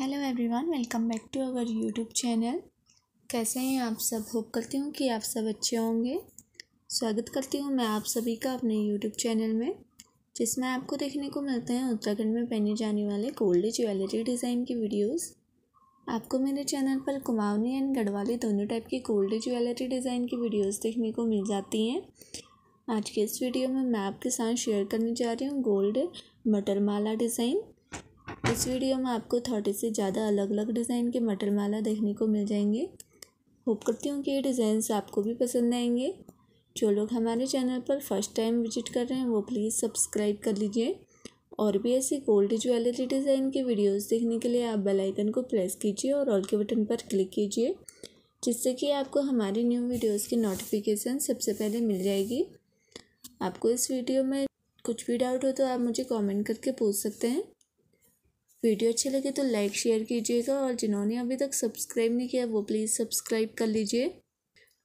hello everyone welcome back to our YouTube channel कैसे हैं आप सब होप करती हूँ कि आप सब अच्छे होंगे स्वागत करती हूँ मैं आप सभी का अपने यूट्यूब चैनल में जिसमें आपको देखने को मिलते हैं उत्तराखंड में पहने जाने वाले गोल्ड ज्वेलरी डिज़ाइन की वीडियोस आपको मेरे चैनल पर कुमावनी एंड गढ़वाली दोनों टाइप की गोल्ड ज्वेलरी डिज़ाइन की वीडियोज़ देखने को मिल जाती हैं आज के इस वीडियो में मैं आपके साथ शेयर करने जा रही हूँ गोल्ड मटरमाला डिज़ाइन इस वीडियो में आपको थर्टी से ज़्यादा अलग अलग डिज़ाइन के मटर माला देखने को मिल जाएंगे होप करती हूँ कि ये डिज़ाइंस आपको भी पसंद आएंगे जो लोग हमारे चैनल पर फर्स्ट टाइम विजिट कर रहे हैं वो प्लीज़ सब्सक्राइब कर लीजिए और भी ऐसे गोल्ड ज्वेलरी डिज़ाइन के वीडियोस देखने के लिए आप बेल आइकन को प्रेस कीजिए और ऑल के बटन पर क्लिक कीजिए जिससे कि आपको हमारे न्यू वीडियोस की नोटिफिकेशन सबसे पहले मिल जाएगी आपको इस वीडियो में कुछ भी डाउट हो तो आप मुझे कमेंट करके पूछ सकते हैं वीडियो अच्छी लगे तो लाइक शेयर कीजिएगा और जिन्होंने अभी तक सब्सक्राइब नहीं किया वो प्लीज़ सब्सक्राइब कर लीजिए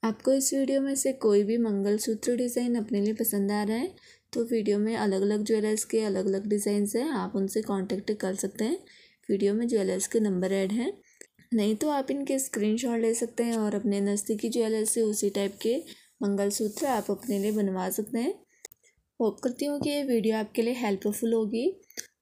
आपको इस वीडियो में से कोई भी मंगलसूत्र डिज़ाइन अपने लिए पसंद आ रहा है तो वीडियो में अलग अलग ज्वेलर्स के अलग अलग डिज़ाइन हैं आप उनसे कॉन्टेक्ट कर सकते हैं वीडियो में ज्वेलर्स के नंबर ऐड हैं नहीं तो आप इनके स्क्रीनशॉट ले सकते हैं और अपने नज़दीकी ज्वेलर्स से उसी टाइप के मंगलसूत्र आप अपने लिए बनवा सकते हैं होप करती हूँ कि ये वीडियो आपके लिए हेल्पफुल होगी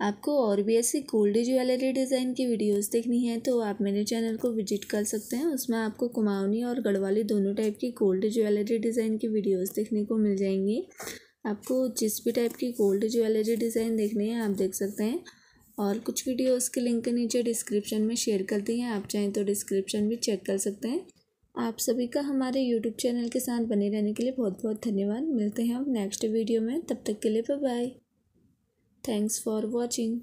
आपको और भी ऐसी गोल्डी ज्वेलरी डिज़ाइन की वीडियोस देखनी है तो आप मेरे चैनल को विजिट कर सकते हैं उसमें आपको कुमाऊनी और गढ़वाली दोनों टाइप की गोल्ड ज्वेलरी डिज़ाइन की वीडियोस देखने को मिल जाएंगी आपको जिस भी टाइप की गोल्ड ज्वेलरी डिज़ाइन देखनी है आप देख सकते हैं और कुछ वीडियोज़ के लिंक नीचे डिस्क्रिप्शन में शेयर कर दी हैं आप चाहें तो डिस्क्रिप्शन भी चेक कर सकते हैं आप सभी का हमारे यूट्यूब चैनल के साथ बने रहने के लिए बहुत बहुत धन्यवाद मिलते हैं अब नेक्स्ट वीडियो में तब तक के लिए बाय थैंक्स फॉर वॉचिंग